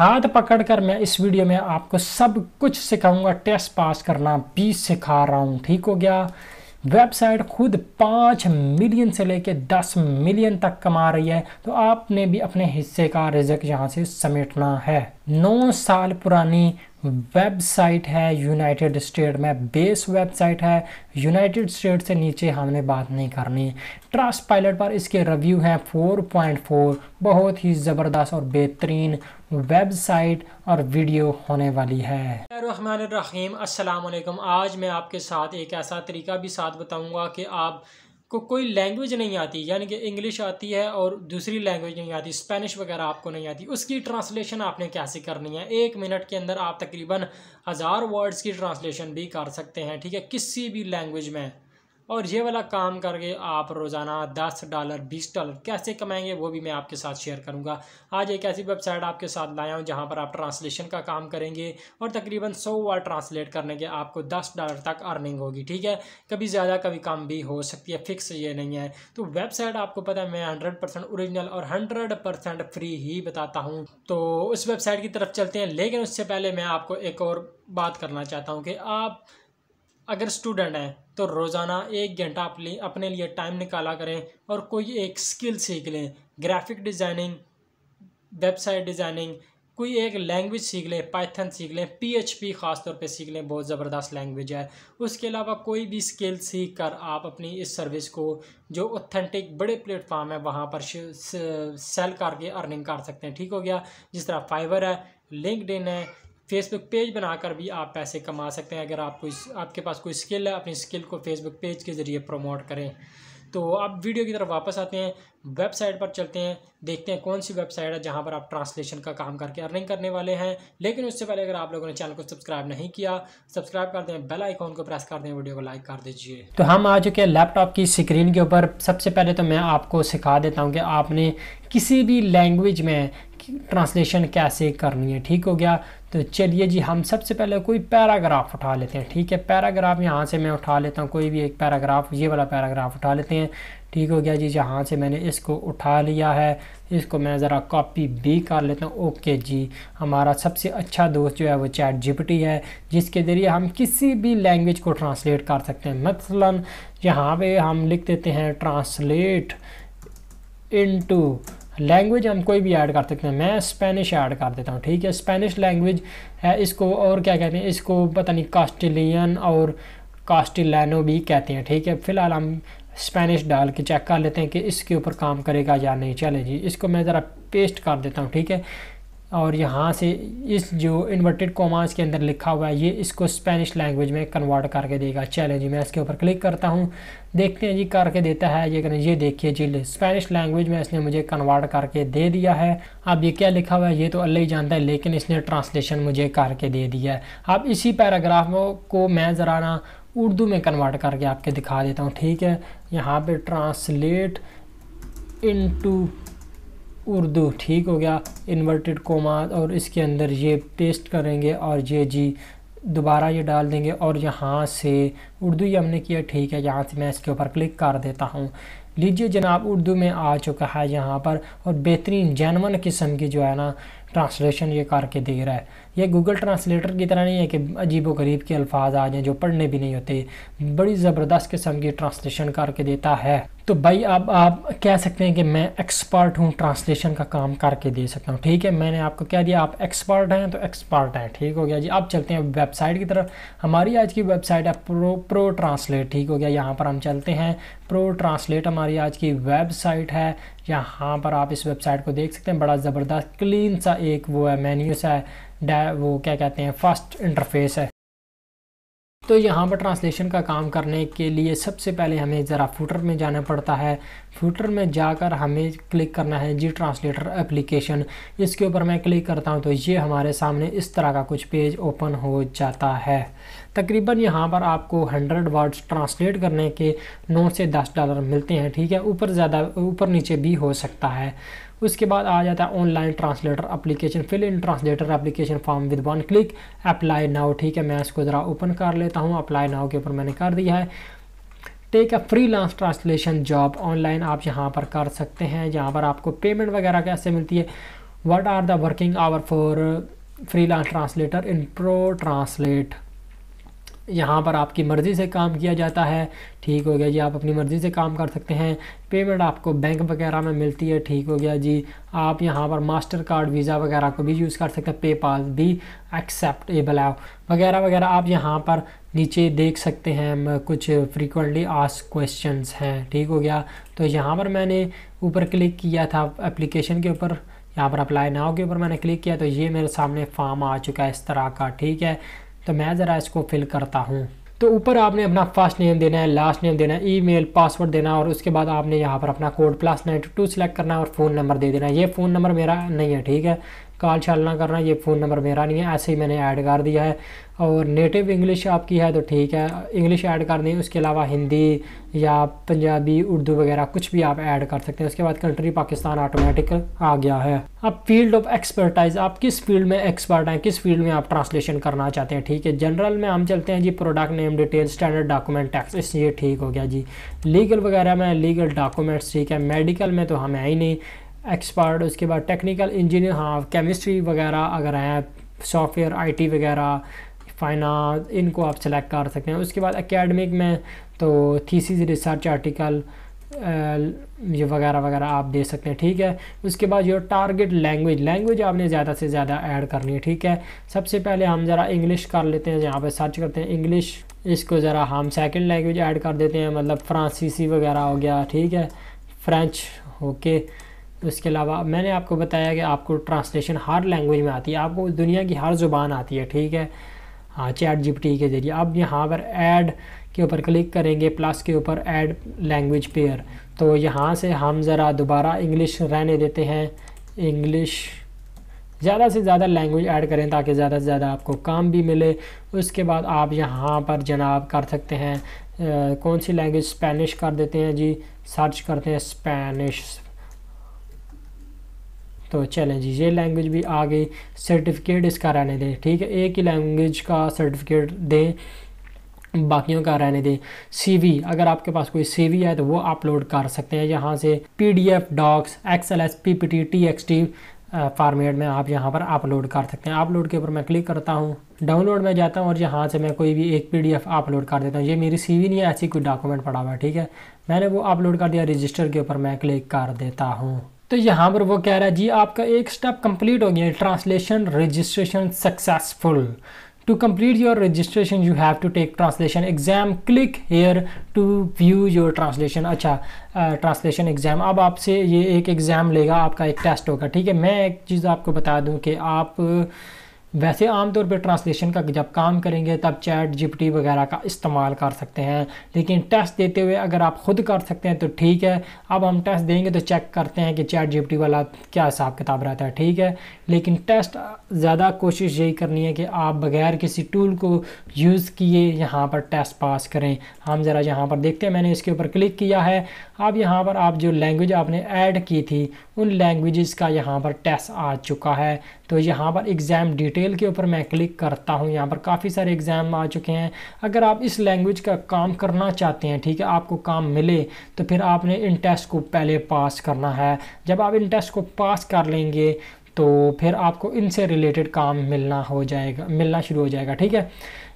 हाथ पकड़कर मैं इस वीडियो में आपको सब कुछ सिखाऊंगा टेस्ट पास करना भी सिखा रहा हूँ ठीक हो गया वेबसाइट खुद पाँच मिलियन से लेके दस मिलियन तक कमा रही है तो आपने भी अपने हिस्से का रिजक यहाँ से समेटना है नौ साल पुरानी वेबसाइट है यूनाइटेड स्टेट में बेस वेबसाइट है यूनाइटेड स्टेट से नीचे हमने बात नहीं करनी ट्रस्ट पायलट पर इसके रिव्यू हैं 4.4 बहुत ही ज़बरदस्त और बेहतरीन वेबसाइट और वीडियो होने वाली है रहीम अस्सलाम वालेकुम आज मैं आपके साथ एक ऐसा तरीका भी साथ बताऊंगा कि आप को कोई लैंग्वेज नहीं आती यानी कि इंग्लिश आती है और दूसरी लैंग्वेज नहीं आती स्पेनिश वगैरह आपको नहीं आती उसकी ट्रांसलेशन आपने कैसे करनी है एक मिनट के अंदर आप तकरीबन हज़ार वर्ड्स की ट्रांसलेशन भी कर सकते हैं ठीक है किसी भी लैंग्वेज में और ये वाला काम करके आप रोज़ाना दस डॉलर बीस डॉलर कैसे कमाएंगे वो भी मैं आपके साथ शेयर करूँगा आज एक ऐसी वेबसाइट आपके साथ लाया हूँ जहाँ पर आप ट्रांसलेशन का काम करेंगे और तकरीबन सौ बार ट्रांसलेट करने के आपको दस डॉलर तक अर्निंग होगी ठीक है कभी ज़्यादा कभी कम भी हो सकती है फिक्स ये नहीं है तो वेबसाइट आपको पता है मैं हंड्रेड परसेंट औरिजिनल और हंड्रेड परसेंट फ्री ही बताता हूँ तो उस वेबसाइट की तरफ चलते हैं लेकिन उससे पहले मैं आपको एक और बात करना चाहता हूँ कि आप अगर स्टूडेंट हैं तो रोज़ाना एक घंटा अपने अपने लिए टाइम निकाला करें और कोई एक स्किल सीख लें ग्राफिक डिज़ाइनिंग वेबसाइट डिज़ाइनिंग कोई एक लैंग्वेज सीख लें पाइथन सीख लें पीएचपी ख़ास तौर पे सीख लें बहुत ज़बरदस्त लैंग्वेज है उसके अलावा कोई भी स्किल सीख कर आप अपनी इस सर्विस को जो ऑथेंटिक बड़े प्लेटफॉर्म है वहाँ पर सेल करके अर्निंग कर सकते हैं ठीक हो गया जिस तरह फाइवर है लिंकड है फेसबुक पेज बनाकर भी आप पैसे कमा सकते हैं अगर आपको इस आपके पास कोई स्किल है अपनी स्किल को फेसबुक पेज के ज़रिए प्रमोट करें तो आप वीडियो की तरफ वापस आते हैं वेबसाइट पर चलते हैं देखते हैं कौन सी वेबसाइट है जहां पर आप ट्रांसलेशन का काम करके अर्निंग करने वाले हैं लेकिन उससे पहले अगर आप लोगों ने चैनल को सब्सक्राइब नहीं किया सब्सक्राइब कर दें बेल आइकॉन को प्रेस कर दें वीडियो को लाइक कर दीजिए तो हम आ चुके हैं लैपटॉप की स्क्रीन के ऊपर सबसे पहले तो मैं आपको सिखा देता हूँ कि आपने किसी भी लैंग्वेज में ट्रांसलेशन कैसे करनी है ठीक हो गया तो चलिए जी हम सबसे पहले कोई पैराग्राफ उठा लेते हैं ठीक है पैराग्राफ यहाँ से मैं उठा लेता हूँ कोई भी एक पैराग्राफ ये वाला पैराग्राफ उठा लेते हैं ठीक हो गया जी जहाँ से मैंने इसको उठा लिया है इसको मैं ज़रा कॉपी भी कर लेता हूँ ओके जी हमारा सबसे अच्छा दोस्त जो है वो चैट जिपटी है जिसके ज़रिए हम किसी भी लैंग्वेज को ट्रांसलेट कर सकते हैं मसलन मतलब यहाँ पे हम लिख देते हैं ट्रांसलेट इनटू लैंग्वेज हम कोई भी ऐड कर सकते हैं मैं स्पेनिश ऐड कर देता हूँ ठीक है स्पेनिश लैंग्वेज है इसको और क्या कहते हैं इसको पता नहीं कास्टिलियन और कास्टिलैनो भी कहते हैं ठीक है फिलहाल हम स्पेनिश डाल के चेक कर लेते हैं कि इसके ऊपर काम करेगा या नहीं चले जी इसको मैं ज़रा पेस्ट कर देता हूँ ठीक है और यहाँ से इस जो इन्वर्टेड कॉमास के अंदर लिखा हुआ है ये इसको स्पेनिश लैंग्वेज में कन्वर्ट करके देगा चले जी मैं इसके ऊपर क्लिक करता हूँ देखते हैं जी करके देता है ये ये देखिए जी स्पेनिश लैंग्वेज में इसने मुझे कन्वर्ट करके दे दिया है अब ये क्या लिखा हुआ है ये तो अल्लाह ही जानता है लेकिन इसने ट्रांसलेशन मुझे करके दे दिया है अब इसी पैराग्राफ को मैं ज़रा ना उर्दू में कन्वर्ट करके आपके दिखा देता हूँ ठीक है यहाँ पर ट्रांसलेट इन उर्दू ठीक हो गया इन्वर्टेड कोमा और इसके अंदर ये पेस्ट करेंगे और ये जी दोबारा ये डाल देंगे और यहाँ से उर्दू ये हमने किया ठीक है यहाँ से मैं इसके ऊपर क्लिक कर देता हूँ लीजिए जनाब उर्दू में आ चुका है यहाँ पर और बेहतरीन जैनवन किस्म की जो है ना ट्रांसलेशन ये करके दे रहा है ये गूगल ट्रांसलेटर की तरह नहीं है कि अजीब व गरीब के अल्फाज आ जाएँ जो पढ़ने भी नहीं होते बड़ी ज़बरदस्त किस्म की ट्रांसलेशन करके देता है तो भाई अब आप, आप कह सकते हैं कि मैं एक्सपर्ट हूँ ट्रांसलेशन का काम करके दे सकता हूँ ठीक है मैंने आपको कह दिया आप एक्सपर्ट हैं तो एक्सपर्ट हैं ठीक हो गया जी अब चलते हैं वेबसाइट की तरफ हमारी आज की वेबसाइट है प्रो प्रो ट्रांसलेट ठीक हो गया यहाँ पर हम चलते हैं प्रो ट्रांसलेट हमारी आज की वेबसाइट है यहाँ पर आप इस वेबसाइट को देख सकते हैं बड़ा ज़बरदस्त क्लीन सा एक वो है मेन्यू सा है वो क्या कहते हैं फर्स्ट इंटरफेस है तो यहाँ पर ट्रांसलेशन का काम करने के लिए सबसे पहले हमें ज़रा फूटर में जाना पड़ता है फ्यूटर में जाकर हमें क्लिक करना है जी ट्रांसलेटर एप्लीकेशन इसके ऊपर मैं क्लिक करता हूँ तो ये हमारे सामने इस तरह का कुछ पेज ओपन हो जाता है तकरीबन यहाँ पर आपको 100 वर्ड्स ट्रांसलेट करने के नौ से 10 डॉलर मिलते हैं ठीक है ऊपर ज़्यादा ऊपर नीचे भी हो सकता है उसके बाद आ जाता है online translator application fill in translator application form with one click apply now ठीक है मैं इसको ज़रा ओपन कर लेता हूँ अप्लाई नाउ के ऊपर मैंने कर दिया है take a freelance translation job online आप यहाँ पर कर सकते हैं जहाँ पर आपको पेमेंट वगैरह कैसे मिलती है what are the working hour for freelance translator in pro translate यहाँ पर आपकी मर्ज़ी से काम किया जाता है ठीक हो गया जी आप अपनी मर्ज़ी से काम कर सकते हैं पेमेंट आपको बैंक वगैरह में मिलती है ठीक हो गया जी आप यहाँ पर मास्टर कार्ड वीज़ा वगैरह को भी यूज़ कर सकते हैं पेपाल भी एक्सेप्टेबल है वगैरह वगैरह आप यहाँ पर नीचे देख सकते हैं कुछ फ्रीकुनली आस क्वेश्चन हैं ठीक हो गया तो यहाँ पर मैंने ऊपर क्लिक किया था एप्लीकेशन के ऊपर यहाँ पर अप्लाई नाव के ऊपर मैंने क्लिक किया तो ये मेरे सामने फॉर्म आ चुका है इस तरह का ठीक है तो मैं ज़रा इसको फिल करता हूँ तो ऊपर आपने अपना फर्स्ट नेम देना है लास्ट नेम देना है ईमेल पासवर्ड देना और उसके बाद आपने यहाँ पर अपना code plus nine two select करना है और फ़ोन नंबर दे देना है ये फ़ोन नंबर मेरा नहीं है ठीक है शाल ना करना ये फ़ोन नंबर मेरा नहीं है ऐसे ही मैंने ऐड कर दिया है और नेटिव इंग्लिश आपकी है तो ठीक है इंग्लिश ऐड कर दें उसके अलावा हिंदी या पंजाबी उर्दू वगैरह कुछ भी आप ऐड कर सकते हैं उसके बाद कंट्री पाकिस्तान ऑटोमेटिक आ गया है अब फील्ड ऑफ एक्सपर्टाइज आप किस फील्ड में एक्सपर्ट हैं किस फील्ड में आप ट्रांसलेशन करना चाहते हैं ठीक है जनरल में हम चलते हैं जी product name detail standard document text इसलिए ठीक हो गया जी लीगल वगैरह में लीगल डॉक्यूमेंट्स ठीक है मेडिकल में तो हम हमें ही नहीं एक्सपर्ट उसके बाद टेक्निकल इंजीनियर हाँ केमिस्ट्री वगैरह अगर है सॉफ्टवेयर आईटी वगैरह फाइनेंस इनको आप सेलेक्ट कर सकते हैं उसके बाद एकेडमिक में तो थी रिसर्च आर्टिकल ये वगैरह वगैरह आप दे सकते हैं ठीक है उसके बाद जो टारगेट लैंग्वेज लैंग्वेज आपने ज़्यादा से ज़्यादा ऐड करनी है ठीक है सबसे पहले हम ज़रा इंग्लिश कर लेते हैं यहाँ पे सर्च करते हैं इंग्लिश इसको ज़रा हम सेकंड लैंग्वेज ऐड कर देते हैं मतलब फ्रांसीसी वगैरह हो गया ठीक है फ्रेंच ओके okay. तो इसके अलावा मैंने आपको बताया कि आपको ट्रांसलेशन हर लैंग्वेज में आती है आपको दुनिया की हर जुबान आती है ठीक है हाँ चैट जीपीटी के ज़रिए अब यहाँ पर ऐड के ऊपर क्लिक करेंगे प्लस के ऊपर ऐड लैंग्वेज पेयर तो यहाँ से हम ज़रा दोबारा इंग्लिश रहने देते हैं इंग्लिश ज़्यादा से ज़्यादा लैंग्वेज ऐड करें ताकि ज़्यादा से ज़्यादा आपको काम भी मिले उसके बाद आप यहाँ पर जनाब कर सकते हैं आ, कौन सी लैंग्वेज स्पेनिश कर देते हैं जी सर्च करते हैं स्पेनिश तो चैलेंज जी ये लैंग्वेज भी आ गई सर्टिफिकेट इसका रहने दें ठीक है एक ही लैंग्वेज का सर्टिफिकेट दें बाकियों का रहने दें सीवी अगर आपके पास कोई सीवी है तो वो अपलोड कर सकते हैं यहाँ से PDF docs XL S P P T T X T format में आप यहाँ पर अपलोड कर सकते हैं अपलोड के ऊपर मैं क्लिक करता हूँ डाउनलोड में जाता हूँ और यहाँ से मैं कोई भी एक पीडीएफ अपलोड कर देता हूँ ये मेरी सी नहीं है ऐसी कोई डॉक्यूमेंट पड़ा हुआ है ठीक है मैंने वो अपलोड कर दिया रजिस्टर के ऊपर मैं क्लिक कर देता हूँ तो यहाँ पर वो कह रहा है जी आपका एक स्टेप कंप्लीट हो गया translation registration successful to complete your registration you have to take translation exam click here to view your translation अच्छा ट्रांसलेशन uh, एग्ज़ाम अब आपसे ये एक एग्ज़ाम लेगा आपका एक टेस्ट होगा ठीक है मैं एक चीज़ आपको बता दूँ कि आप वैसे आमतौर पर ट्रांसलेशन का जब काम करेंगे तब चैट जीपीटी वगैरह का इस्तेमाल कर सकते हैं लेकिन टेस्ट देते हुए अगर आप खुद कर सकते हैं तो ठीक है अब हम टेस्ट देंगे तो चेक करते हैं कि चैट जीपीटी वाला क्या हिसाब किताब रहता है ठीक है लेकिन टेस्ट ज़्यादा कोशिश यही करनी है कि आप बगैर किसी टूल को यूज़ किए यहाँ पर टेस्ट पास करें हम ज़रा यहाँ पर देखते हैं मैंने इसके ऊपर क्लिक किया है अब यहाँ पर आप जो लैंग्वेज आपने ऐड की थी उन लैंग्वेजेस का यहाँ पर टेस्ट आ चुका है तो यहाँ पर एग्ज़ाम डिटेल के ऊपर मैं क्लिक करता हूँ यहाँ पर काफ़ी सारे एग्ज़ाम आ चुके हैं अगर आप इस लैंग्वेज का काम करना चाहते हैं ठीक है आपको काम मिले तो फिर आपने इन टेस्ट को पहले पास करना है जब आप इन टेस्ट को पास कर लेंगे तो फिर आपको इनसे रिलेटेड काम मिलना हो जाएगा मिलना शुरू हो जाएगा ठीक है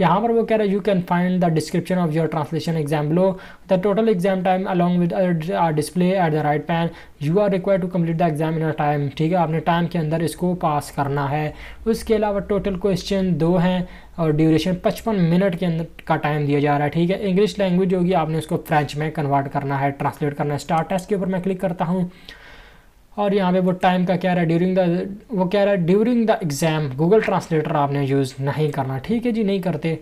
यहाँ पर वो कह रहे हैं you can find the description of your translation exam लो the total exam time along with display at the right pane you are require to complete the exam in a time ठीक है आपने टाइम के अंदर इसको पास करना है उसके अलावा टोटल क्वेश्चन दो हैं और ड्यूरेशन 55 मिनट के अंदर का टाइम दिया जा रहा है ठीक है इंग्लिश लैंग्वेज होगी आपने उसको फ्रेंच में कन्वर्ट करना है ट्रांसलेट करना है स्टार टेस्ट के ऊपर मैं क्लिक करता हूँ और यहाँ पे वो टाइम का क्या रहा है ड्यूरिंग द वो क्या रहा है during the exam Google translator आपने यूज़ नहीं करना ठीक है जी नहीं करते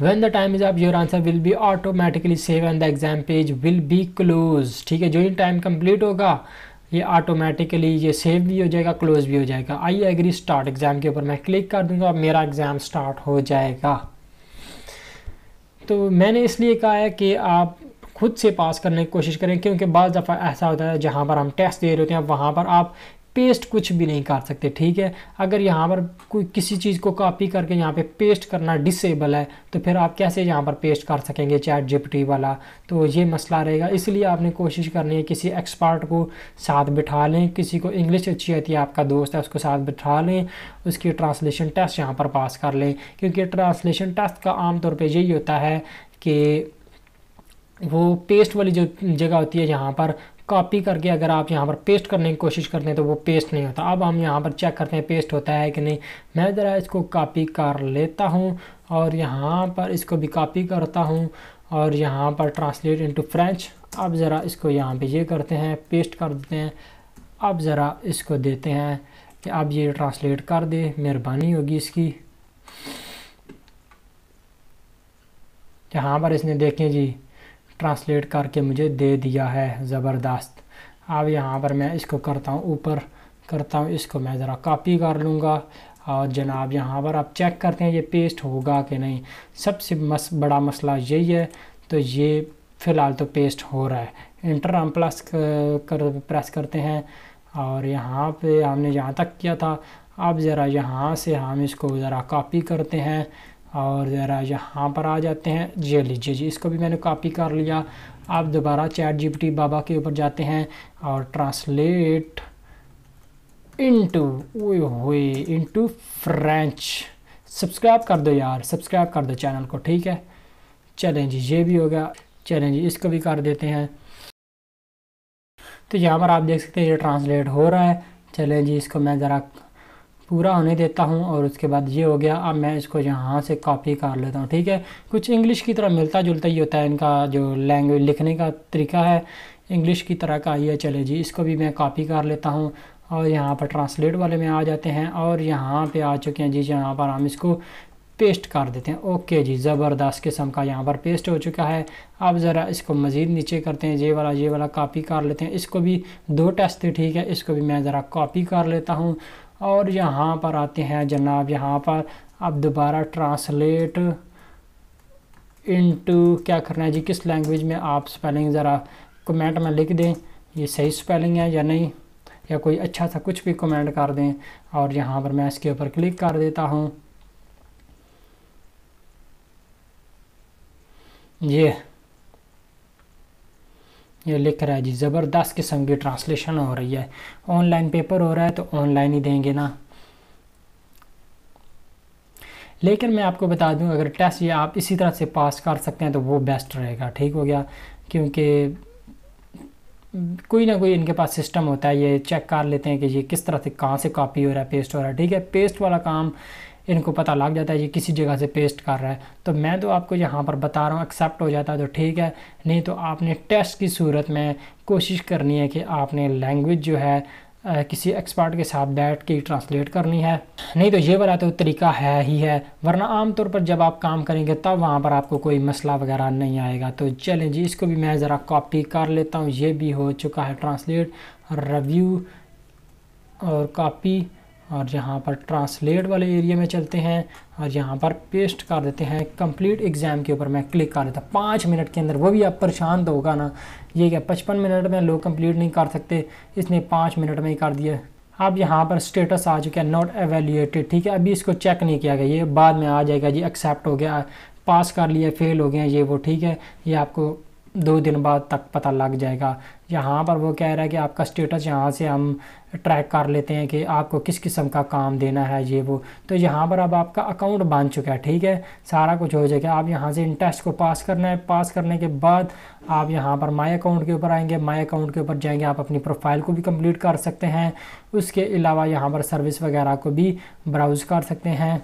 when the time is up your answer will be automatically save and the exam page will be close ठीक है जो ही टाइम कंप्लीट होगा ये ऑटोमेटिकली ये सेव भी हो जाएगा क्लोज भी हो जाएगा आई एग्री स्टार्ट एग्ज़ाम के ऊपर मैं क्लिक कर दूंगा मेरा एग्ज़ाम स्टार्ट हो जाएगा तो मैंने इसलिए कहा है कि आप खुद से पास करने की कोशिश करें क्योंकि बज़ दफ़ा ऐसा होता है जहाँ पर हम टेस्ट दे रहे होते हैं वहाँ पर आप पेस्ट कुछ भी नहीं कर सकते ठीक है अगर यहाँ पर कोई किसी चीज़ को कॉपी करके यहाँ पे पेस्ट करना डिसेबल है तो फिर आप कैसे यहाँ पर पेस्ट कर सकेंगे चैट जिपटी वाला तो ये मसला रहेगा इसलिए आपने कोशिश करनी है किसी एक्सपर्ट को साथ बिठा लें किसी को इंग्लिश अच्छी आती है आपका दोस्त है उसको साथ बिठा लें उसकी ट्रांसलेशन टेस्ट यहाँ पर पास कर लें क्योंकि ट्रांसलेशन टेस्ट का आमतौर पर यही होता है कि वो पेस्ट वाली जो जगह होती है यहाँ पर कॉपी करके अगर आप यहाँ पर पेस्ट करने की कोशिश करते हैं तो वो पेस्ट नहीं होता अब हम यहाँ पर चेक करते हैं पेस्ट होता है कि नहीं मैं ज़रा इसको कॉपी कर लेता हूँ और यहाँ पर इसको भी कॉपी करता हूँ और यहाँ पर ट्रांसलेट इनटू फ्रेंच अब ज़रा इसको यहाँ पे ये करते हैं पेस्ट कर देते हैं अब ज़रा इसको देते हैं कि आप ये ट्रांसलेट कर दे मेहरबानी होगी इसकी यहाँ पर इसने देखें जी ट्रांसलेट करके मुझे दे दिया है ज़बरदस्त अब यहाँ पर मैं इसको करता हूँ ऊपर करता हूँ इसको मैं ज़रा कॉपी कर लूँगा और जनाब यहाँ पर आप चेक करते हैं ये पेस्ट होगा कि नहीं सबसे मस बड़ा मसला यही है तो ये फ़िलहाल तो पेस्ट हो रहा है इंटर हम प्लस कर प्रेस करते हैं और यहाँ पे हमने यहाँ तक किया था अब ज़रा यहाँ से हम इसको ज़रा कॉपी करते हैं और ज़रा यहाँ पर आ जाते हैं जी हाँ, लीजिए जी इसको भी मैंने कॉपी कर लिया आप दोबारा चैट जी बाबा के ऊपर जाते हैं और ट्रांसलेट इंटू हुए इंटू फ्रेंच सब्सक्राइब कर दो यार सब्सक्राइब कर दो चैनल को ठीक है चलें जी ये भी हो गया चलें जी इसको भी कर देते हैं तो यहाँ पर आप देख सकते हैं ये ट्रांसलेट हो रहा है चलें जी इसको मैं ज़रा पूरा होने देता हूँ और उसके बाद ये हो गया अब मैं इसको यहाँ से कॉपी कर लेता हूँ ठीक है कुछ इंग्लिश की तरह मिलता जुलता ही होता है इनका जो लैंग्वेज लिखने का तरीका है इंग्लिश की तरह का ये चले जी इसको भी मैं कॉपी कर लेता हूँ और यहाँ पर ट्रांसलेट वाले में आ जाते हैं और यहाँ पर आ चुके हैं जी यहाँ पर हम इसको पेस्ट कर देते हैं ओके जी ज़बरदस्त किस्म का यहाँ पर पेस्ट हो चुका है अब ज़रा इसको मज़ीद नीचे करते हैं ये वाला ये वाला कॉपी कर लेते हैं इसको भी दो टेस्ट थे ठीक है इसको भी मैं ज़रा कॉपी कर लेता हूँ और यहाँ पर आते हैं जनाब यहाँ पर अब दोबारा ट्रांसलेट इनटू क्या करना है जी किस लैंग्वेज में आप स्पेलिंग ज़रा कमेंट में लिख दें ये सही स्पेलिंग है या नहीं या कोई अच्छा सा कुछ भी कमेंट कर दें और यहाँ पर मैं इसके ऊपर क्लिक कर देता हूँ ये ये लिख रहा है जी ज़बरदस्त किस्म की ट्रांसलेशन हो रही है ऑनलाइन पेपर हो रहा है तो ऑनलाइन ही देंगे ना लेकिन मैं आपको बता दूं अगर टेस्ट ये आप इसी तरह से पास कर सकते हैं तो वो बेस्ट रहेगा ठीक हो गया क्योंकि कोई ना कोई इनके पास सिस्टम होता है ये चेक कर लेते हैं कि ये किस तरह से कहाँ से कॉपी हो रहा है पेस्ट हो रहा है ठीक है पेस्ट वाला काम इनको पता लग जाता है ये किसी जगह से पेस्ट कर रहा है तो मैं तो आपको यहाँ पर बता रहा हूँ एक्सेप्ट हो जाता है तो ठीक है नहीं तो आपने टेस्ट की सूरत में कोशिश करनी है कि आपने लैंग्वेज जो है किसी एक्सपर्ट के साथ बैठ के ट्रांसलेट करनी है नहीं तो ये वाला तो तरीका है ही है वरना आमतौर पर जब आप काम करेंगे तब वहाँ पर आपको कोई मसला वगैरह नहीं आएगा तो चलें जी इसको भी मैं ज़रा कॉपी कर लेता हूँ ये भी हो चुका है ट्रांसलेट रिव्यू और कॉपी और यहाँ पर ट्रांसलेट वाले एरिया में चलते हैं और यहाँ पर पेस्ट कर देते हैं कंप्लीट एग्ज़ाम के ऊपर मैं क्लिक कर देता पाँच मिनट के अंदर वो भी आप परेशान तो होगा ना ये क्या पचपन मिनट में लोग कंप्लीट नहीं कर सकते इसने पाँच मिनट में ही कर दिया अब यहाँ पर स्टेटस आ चुका है नॉट एवेल्यूएटेड ठीक है अभी इसको चेक नहीं किया गया ये बाद में आ जाएगा जी एक्सेप्ट हो गया पास कर लिया फेल हो गया ये वो ठीक है ये आपको दो दिन बाद तक पता लग जाएगा यहाँ पर वो कह रहा है कि आपका स्टेटस यहाँ से हम ट्रैक कर लेते हैं कि आपको किस किस्म का काम देना है ये वो तो यहाँ पर अब आपका अकाउंट बन चुका है ठीक है सारा कुछ हो जाएगा आप यहाँ से इन टेस्ट को पास करना है पास करने के बाद आप यहाँ पर माई अकाउंट के ऊपर आएंगे माई अकाउंट के ऊपर जाएंगे आप अपनी प्रोफाइल को भी कंप्लीट कर सकते हैं उसके अलावा यहाँ पर सर्विस वगैरह को भी ब्राउज़ कर सकते हैं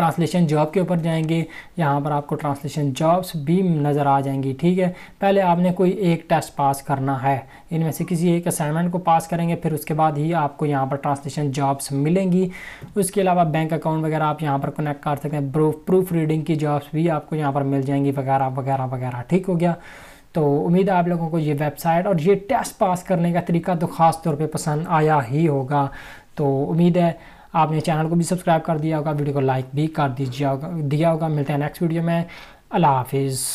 ट्रांसलेशन जॉब के ऊपर जाएंगे यहाँ पर आपको ट्रांसलेशन जॉब्स भी नज़र आ जाएंगी ठीक है पहले आपने कोई एक टेस्ट पास करना है इनमें से किसी एक असाइनमेंट को पास करेंगे फिर उसके बाद ही आपको यहाँ पर ट्रांसलेशन जॉब्स मिलेंगी उसके अलावा बैंक अकाउंट वगैरह आप यहाँ पर कनेक्ट कर सकते हैं प्रूफ रीडिंग की जॉब्स भी आपको यहाँ पर मिल जाएंगी वगैरह वगैरह वगैरह ठीक हो गया तो उम्मीद है आप लोगों को ये वेबसाइट और ये टेस्ट पास करने का तरीका तो ख़ास तौर पे पसंद आया ही होगा तो उम्मीद है आपने चैनल को भी सब्सक्राइब कर दिया होगा वीडियो को लाइक भी कर दीजिए होगा दिया होगा मिलते हैं नेक्स्ट वीडियो में अल्लाह हाफिज़